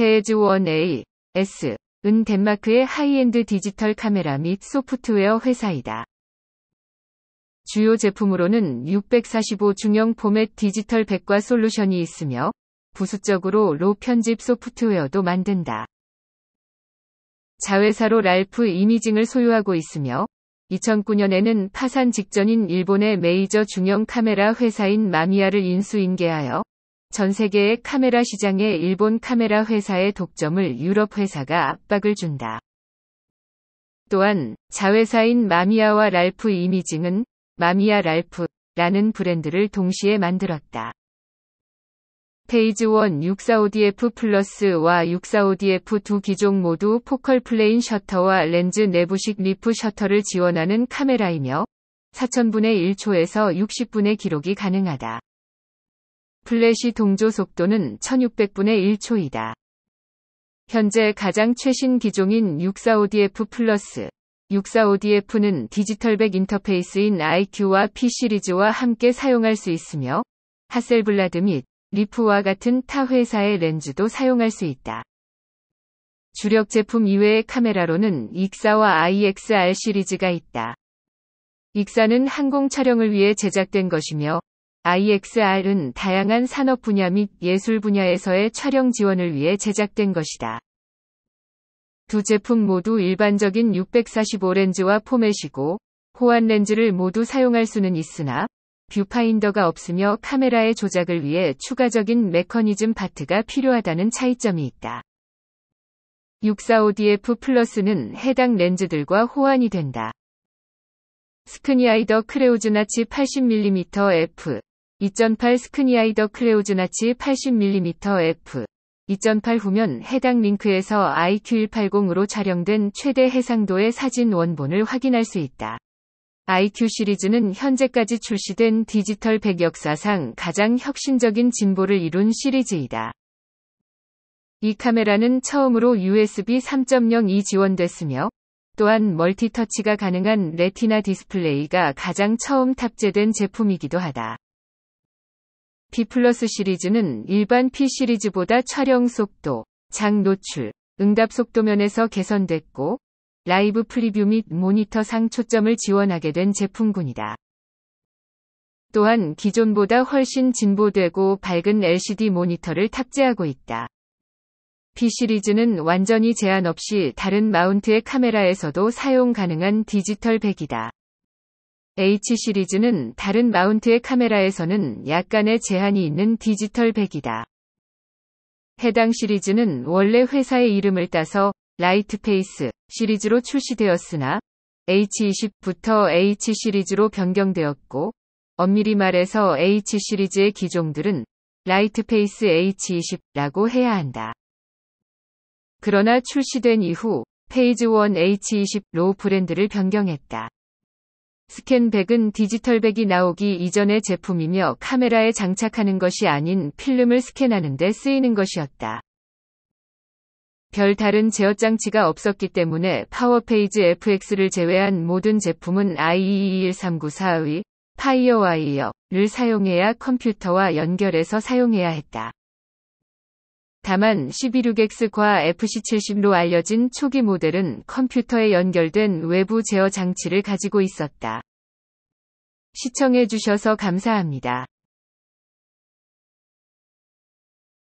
스테이 1A, S, 은 덴마크의 하이엔드 디지털 카메라 및 소프트웨어 회사이다. 주요 제품으로는 645 중형 포맷 디지털 백과 솔루션이 있으며 부수적으로 로 편집 소프트웨어도 만든다. 자회사로 랄프 이미징을 소유하고 있으며 2009년에는 파산 직전인 일본의 메이저 중형 카메라 회사인 마미아를 인수인계하여 전 세계의 카메라 시장에 일본 카메라 회사의 독점을 유럽 회사가 압박을 준다. 또한 자회사인 마미아와 랄프 이미징은 마미아 랄프라는 브랜드를 동시에 만들었다. 페이지 1 645DF 플러스와 645DF 두 기종 모두 포컬 플레인 셔터와 렌즈 내부식 리프 셔터를 지원하는 카메라이며 4000분의 1초에서 60분의 기록이 가능하다. 플래시 동조 속도는 1600분의 1초이다. 현재 가장 최신 기종인 645DF 플러스 645DF는 디지털백 인터페이스인 IQ와 P 시리즈와 함께 사용할 수 있으며 하셀블라드 및 리프와 같은 타 회사의 렌즈도 사용할 수 있다. 주력 제품 이외의 카메라로는 익사와 IXR 시리즈가 있다. 익사는 항공 촬영을 위해 제작된 것이며 IXR은 다양한 산업 분야 및 예술 분야에서의 촬영 지원을 위해 제작된 것이다. 두 제품 모두 일반적인 645 렌즈와 포맷이고 호환 렌즈를 모두 사용할 수는 있으나 뷰파인더가 없으며 카메라의 조작을 위해 추가적인 메커니즘 파트가 필요하다는 차이점이 있다. 645DF 플러스는 해당 렌즈들과 호환이 된다. 스크니아이더 크레우즈나치 80mm f 2 8 스크니아이더 크레우즈나치 80mm f 2 8 후면 해당 링크에서 IQ180으로 촬영된 최대 해상도의 사진 원본을 확인할 수 있다. IQ 시리즈는 현재까지 출시된 디지털 백 역사상 가장 혁신적인 진보를 이룬 시리즈이다. 이 카메라는 처음으로 USB 3.0이 지원됐으며 또한 멀티터치가 가능한 레티나 디스플레이가 가장 처음 탑재된 제품이기도 하다. B 플러스 시리즈는 일반 P 시리즈보다 촬영 속도, 장 노출, 응답 속도 면에서 개선됐고, 라이브 프리뷰 및 모니터 상 초점을 지원하게 된 제품군이다. 또한 기존보다 훨씬 진보되고 밝은 LCD 모니터를 탑재하고 있다. P 시리즈는 완전히 제한 없이 다른 마운트의 카메라에서도 사용 가능한 디지털 백이다. H 시리즈는 다른 마운트의 카메라에서는 약간의 제한이 있는 디지털 백이다. 해당 시리즈는 원래 회사의 이름을 따서 라이트페이스 시리즈로 출시되었으나 H20부터 H 시리즈로 변경되었고 엄밀히 말해서 H 시리즈의 기종들은 라이트페이스 H20라고 해야 한다. 그러나 출시된 이후 페이즈1 H20로 브랜드를 변경했다. 스캔백은 디지털백이 나오기 이전의 제품이며 카메라에 장착하는 것이 아닌 필름을 스캔하는 데 쓰이는 것이었다. 별다른 제어 장치가 없었기 때문에 파워페이지 FX를 제외한 모든 제품은 i e e 1 3 9 4의 파이어와이어를 사용해야 컴퓨터와 연결해서 사용해야 했다. 다만 116X과 FC70로 알려진 초기 모델은 컴퓨터에 연결된 외부 제어 장치를 가지고 있었다. 시청해주셔서 감사합니다.